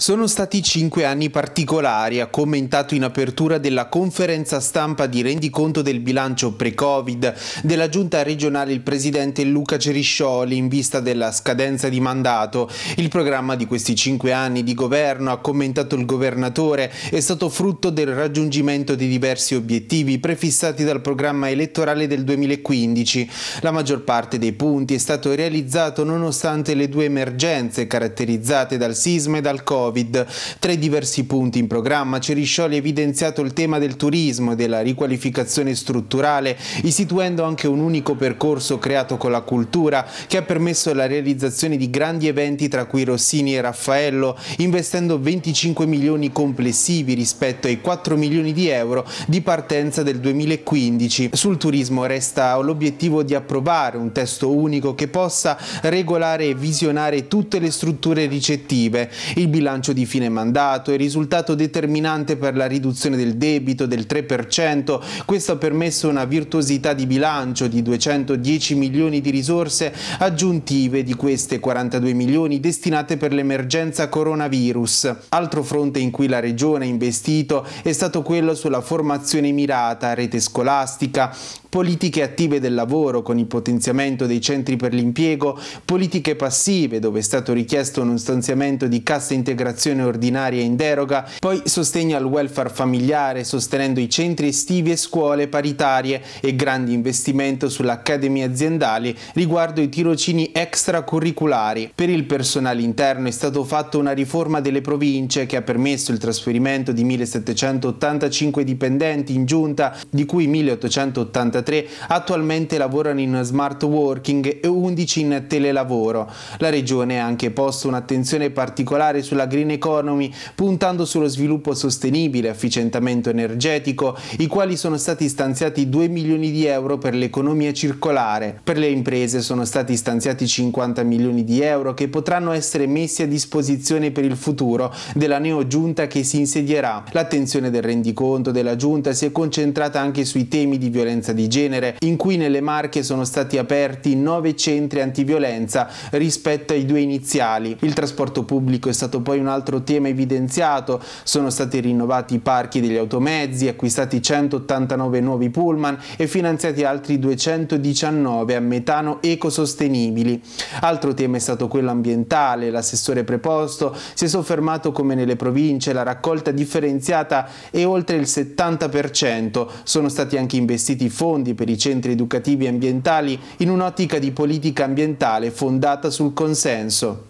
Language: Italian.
Sono stati cinque anni particolari, ha commentato in apertura della conferenza stampa di rendiconto del bilancio pre-Covid della giunta regionale il presidente Luca Ceriscioli in vista della scadenza di mandato. Il programma di questi cinque anni di governo, ha commentato il governatore, è stato frutto del raggiungimento di diversi obiettivi prefissati dal programma elettorale del 2015. La maggior parte dei punti è stato realizzato nonostante le due emergenze caratterizzate dal sisma e dal Covid Covid. Tre diversi punti in programma, Ceriscioli ha evidenziato il tema del turismo e della riqualificazione strutturale, istituendo anche un unico percorso creato con la cultura che ha permesso la realizzazione di grandi eventi tra cui Rossini e Raffaello, investendo 25 milioni complessivi rispetto ai 4 milioni di euro di partenza del 2015. Sul turismo resta l'obiettivo di approvare un testo unico che possa regolare e visionare tutte le strutture ricettive. Il bilancio bilancio di fine mandato, il risultato determinante per la riduzione del debito del 3%, questo ha permesso una virtuosità di bilancio di 210 milioni di risorse aggiuntive di queste 42 milioni destinate per l'emergenza coronavirus. Altro fronte in cui la Regione ha investito è stato quello sulla formazione mirata, rete scolastica, politiche attive del lavoro con il potenziamento dei centri per l'impiego, politiche passive dove è stato richiesto uno stanziamento di cassa integrazione ordinaria in deroga, poi sostegno al welfare familiare sostenendo i centri estivi e scuole paritarie e grandi investimento sull'accademia aziendale riguardo i tirocini extracurriculari. Per il personale interno è stata fatta una riforma delle province che ha permesso il trasferimento di 1785 dipendenti in giunta, di cui 1886 43 attualmente lavorano in smart working e 11 in telelavoro. La Regione ha anche posto un'attenzione particolare sulla green economy, puntando sullo sviluppo sostenibile, e efficientamento energetico, i quali sono stati stanziati 2 milioni di euro per l'economia circolare. Per le imprese sono stati stanziati 50 milioni di euro che potranno essere messi a disposizione per il futuro della neo giunta che si insedierà. L'attenzione del rendiconto della giunta si è concentrata anche sui temi di violenza di genere, in cui nelle Marche sono stati aperti 9 centri antiviolenza rispetto ai due iniziali. Il trasporto pubblico è stato poi un altro tema evidenziato, sono stati rinnovati i parchi degli automezzi, acquistati 189 nuovi pullman e finanziati altri 219 a metano ecosostenibili. Altro tema è stato quello ambientale, l'assessore preposto si è soffermato come nelle province la raccolta differenziata è oltre il 70%, sono stati anche investiti fondi fondi per i centri educativi ambientali in un'ottica di politica ambientale fondata sul consenso.